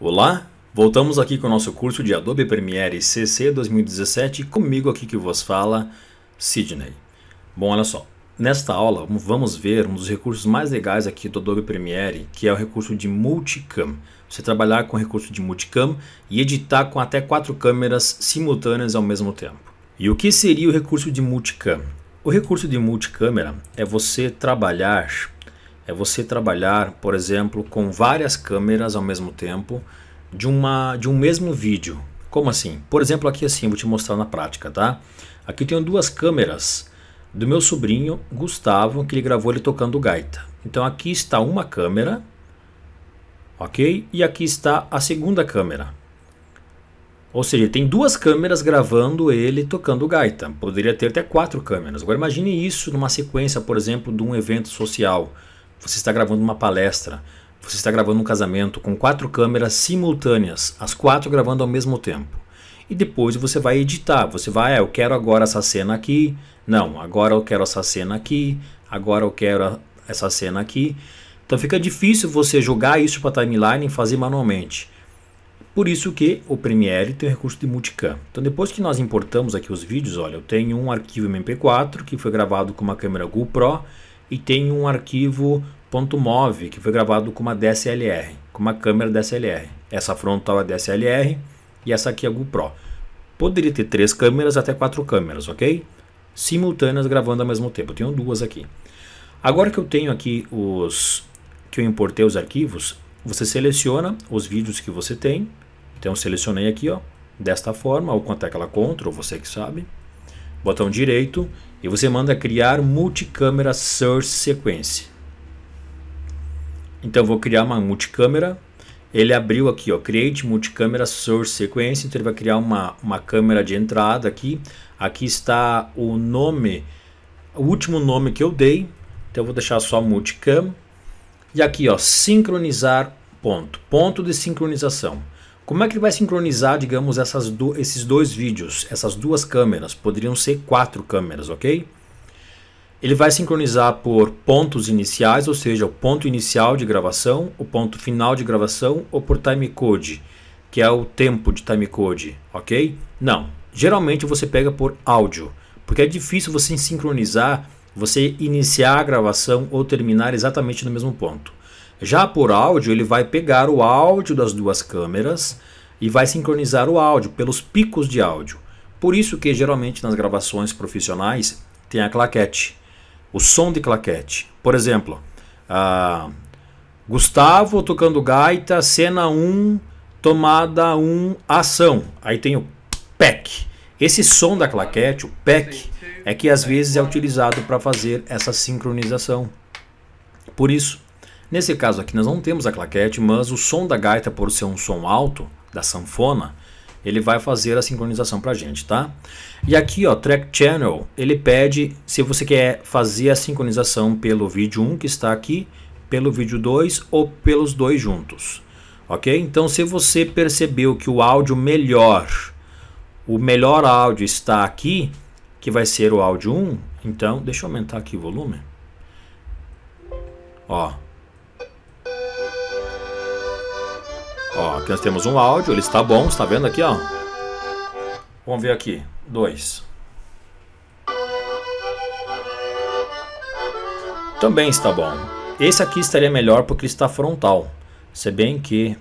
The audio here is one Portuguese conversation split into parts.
Olá, voltamos aqui com o nosso curso de Adobe Premiere CC 2017, comigo aqui que vos fala, Sidney. Bom, olha só, nesta aula vamos ver um dos recursos mais legais aqui do Adobe Premiere, que é o recurso de Multicam. Você trabalhar com o recurso de Multicam e editar com até quatro câmeras simultâneas ao mesmo tempo. E o que seria o recurso de Multicam? O recurso de multicâmera é você trabalhar é você trabalhar, por exemplo, com várias câmeras ao mesmo tempo de, uma, de um mesmo vídeo. Como assim? Por exemplo, aqui assim, vou te mostrar na prática, tá? Aqui tenho duas câmeras do meu sobrinho Gustavo, que ele gravou ele tocando gaita. Então aqui está uma câmera, ok? E aqui está a segunda câmera. Ou seja, tem duas câmeras gravando ele tocando gaita. Poderia ter até quatro câmeras. Agora imagine isso numa sequência, por exemplo, de um evento social. Você está gravando uma palestra, você está gravando um casamento com quatro câmeras simultâneas, as quatro gravando ao mesmo tempo. E depois você vai editar, você vai, ah, eu quero agora essa cena aqui, não, agora eu quero essa cena aqui, agora eu quero essa cena aqui. Então fica difícil você jogar isso para a timeline e fazer manualmente. Por isso que o Premiere tem o recurso de multicam. Então depois que nós importamos aqui os vídeos, olha, eu tenho um arquivo MP4 que foi gravado com uma câmera GoPro e tenho um arquivo move que foi gravado com uma DSLR, com uma câmera DSLR. Essa frontal é DSLR e essa aqui é a GoPro. Poderia ter três câmeras até quatro câmeras, ok? Simultâneas gravando ao mesmo tempo. tenho duas aqui. Agora que eu tenho aqui os que eu importei os arquivos, você seleciona os vídeos que você tem. Então selecionei aqui, ó, desta forma, ou com a tecla Ctrl, você que sabe. Botão direito e você manda criar multicâmera search sequence. Então vou criar uma multicâmera. Ele abriu aqui, ó, Create Multicâmera Source Sequence. Então ele vai criar uma, uma câmera de entrada aqui. Aqui está o nome, o último nome que eu dei. Então eu vou deixar só Multicam. E aqui, ó, sincronizar ponto. Ponto de sincronização. Como é que ele vai sincronizar, digamos, essas do, esses dois vídeos, essas duas câmeras? Poderiam ser quatro câmeras, ok? Ele vai sincronizar por pontos iniciais, ou seja, o ponto inicial de gravação, o ponto final de gravação ou por timecode, que é o tempo de timecode, ok? Não, geralmente você pega por áudio, porque é difícil você sincronizar, você iniciar a gravação ou terminar exatamente no mesmo ponto. Já por áudio, ele vai pegar o áudio das duas câmeras e vai sincronizar o áudio pelos picos de áudio. Por isso que geralmente nas gravações profissionais tem a claquete o som de claquete. Por exemplo, ah, Gustavo tocando gaita, cena 1, tomada 1, ação. Aí tem o PEC. Esse som da claquete, o PEC, é que às vezes é utilizado para fazer essa sincronização. Por isso, nesse caso aqui nós não temos a claquete, mas o som da gaita, por ser um som alto, da sanfona, ele vai fazer a sincronização para a gente, tá? E aqui, ó, Track Channel, ele pede se você quer fazer a sincronização pelo vídeo 1 que está aqui, pelo vídeo 2 ou pelos dois juntos, ok? Então, se você percebeu que o áudio melhor, o melhor áudio está aqui, que vai ser o áudio 1, então, deixa eu aumentar aqui o volume, ó, Ó, aqui nós temos um áudio, ele está bom, está vendo aqui, ó. Vamos ver aqui, dois. Também está bom. Esse aqui estaria melhor porque ele está frontal. Se bem que,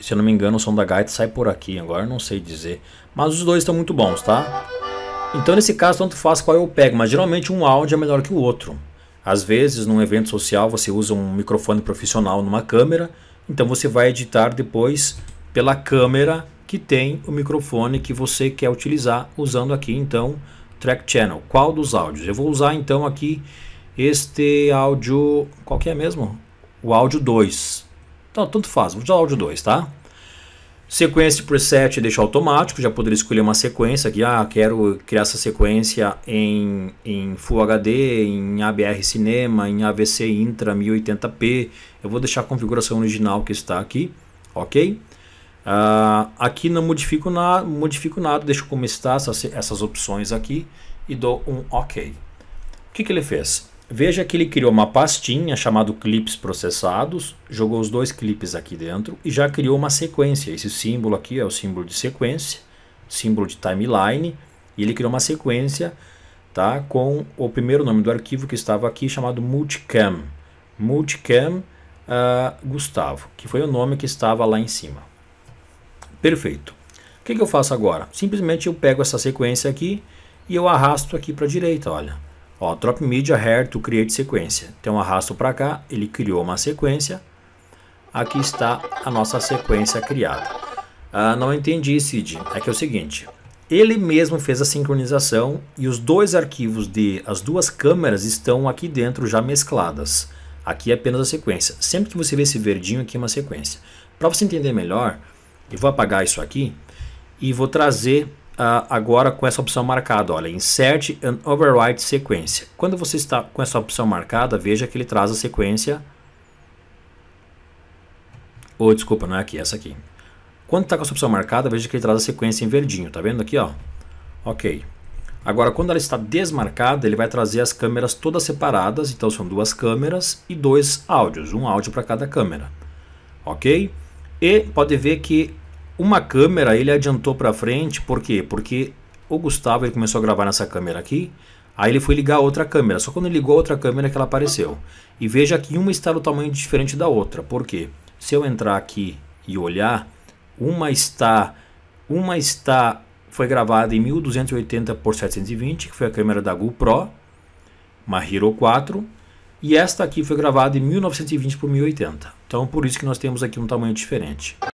se eu não me engano, o som da gaita sai por aqui, agora eu não sei dizer. Mas os dois estão muito bons, tá? Então nesse caso tanto faz qual eu pego, mas geralmente um áudio é melhor que o outro. Às vezes, num evento social, você usa um microfone profissional numa câmera então você vai editar depois pela câmera que tem o microfone que você quer utilizar usando aqui então Track Channel. Qual dos áudios? Eu vou usar então aqui este áudio, qual que é mesmo? O áudio 2. Então, tanto faz, vou usar o áudio 2, tá? Sequência por preset deixa automático, já poderia escolher uma sequência aqui, ah, quero criar essa sequência em, em Full HD, em ABR Cinema, em AVC Intra 1080p, eu vou deixar a configuração original que está aqui, ok? Uh, aqui não modifico, na, modifico nada, deixo como está essas, essas opções aqui e dou um ok. O que, que ele fez? Veja que ele criou uma pastinha chamada clips processados, jogou os dois clipes aqui dentro e já criou uma sequência. Esse símbolo aqui é o símbolo de sequência, símbolo de timeline, e ele criou uma sequência tá, com o primeiro nome do arquivo que estava aqui chamado multicam, multicam uh, Gustavo, que foi o nome que estava lá em cima. Perfeito. O que, que eu faço agora? Simplesmente eu pego essa sequência aqui e eu arrasto aqui para a direita, olha. Ó, drop media hair to create sequência. Então arrasto para cá, ele criou uma sequência. Aqui está a nossa sequência criada. Ah, não entendi, Cid. É que é o seguinte, ele mesmo fez a sincronização e os dois arquivos de as duas câmeras estão aqui dentro já mescladas. Aqui é apenas a sequência. Sempre que você vê esse verdinho aqui é uma sequência. Para você entender melhor, eu vou apagar isso aqui e vou trazer Uh, agora com essa opção marcada, olha, insert and override sequência. Quando você está com essa opção marcada, veja que ele traz a sequência, ou oh, desculpa, não é aqui, é essa aqui. Quando está com essa opção marcada, veja que ele traz a sequência em verdinho, tá vendo aqui, ó? Ok. Agora, quando ela está desmarcada, ele vai trazer as câmeras todas separadas, então são duas câmeras e dois áudios, um áudio para cada câmera, ok? E pode ver que uma câmera ele adiantou para frente, por quê? Porque o Gustavo ele começou a gravar nessa câmera aqui, aí ele foi ligar a outra câmera, só quando ele ligou a outra câmera que ela apareceu. E veja que uma está do tamanho diferente da outra, por quê? Se eu entrar aqui e olhar, uma está uma está foi gravada em 1280 por 720, que foi a câmera da GoPro, uma Hero 4, e esta aqui foi gravada em 1920 por 1080. Então por isso que nós temos aqui um tamanho diferente.